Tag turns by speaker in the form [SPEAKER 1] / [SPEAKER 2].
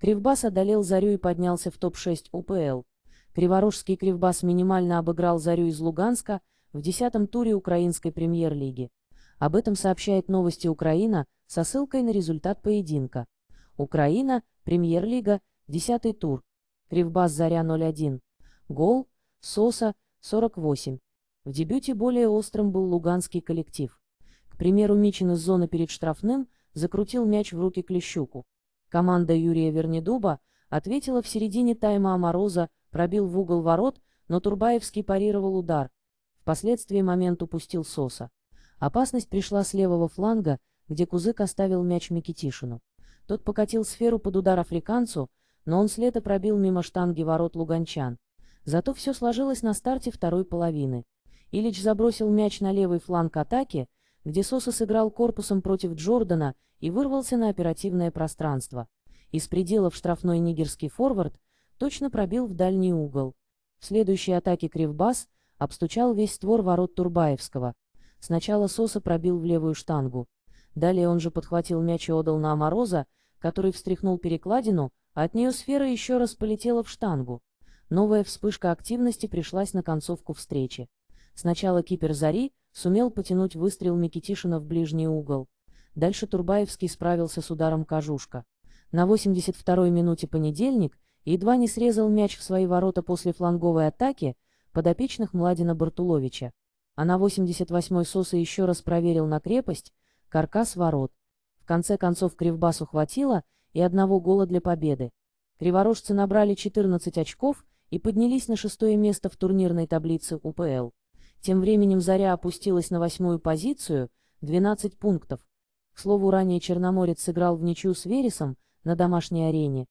[SPEAKER 1] Кривбас одолел Зарю и поднялся в топ-6 УПЛ. Криворожский Кривбас минимально обыграл Зарю из Луганска в 10-м туре украинской премьер-лиги. Об этом сообщает новости Украина со ссылкой на результат поединка. Украина, премьер-лига, 10-й тур. Кривбас Заря 0-1. Гол, Соса, 48. В дебюте более острым был луганский коллектив. К примеру, Мичин из зоны перед штрафным закрутил мяч в руки Клещуку. Команда Юрия Вернедуба ответила в середине тайма а Мороза, пробил в угол ворот, но Турбаевский парировал удар. Впоследствии момент упустил Соса. Опасность пришла с левого фланга, где Кузык оставил мяч Микитишину. Тот покатил сферу под удар африканцу, но он с слета пробил мимо штанги ворот луганчан. Зато все сложилось на старте второй половины. Ильич забросил мяч на левый фланг атаки, где Соса сыграл корпусом против Джордана и вырвался на оперативное пространство. Из пределов штрафной нигерский форвард точно пробил в дальний угол. В следующей атаке Кривбас обстучал весь створ ворот Турбаевского. Сначала Соса пробил в левую штангу. Далее он же подхватил мяч и отдал на Мороза, который встряхнул перекладину, а от нее сфера еще раз полетела в штангу. Новая вспышка активности пришлась на концовку встречи. Сначала кипер «Зари» сумел потянуть выстрел Микитишина в ближний угол. Дальше Турбаевский справился с ударом Кожушка. На 82-й минуте понедельник едва не срезал мяч в свои ворота после фланговой атаки подопечных Младина Бартуловича. А на 88-й Соса еще раз проверил на крепость каркас ворот. В конце концов Кривбасу хватило и одного гола для победы. Криворожцы набрали 14 очков и поднялись на шестое место в турнирной таблице УПЛ. Тем временем «Заря» опустилась на восьмую позицию, 12 пунктов. К слову, ранее Черноморец сыграл в ничью с «Вересом» на домашней арене,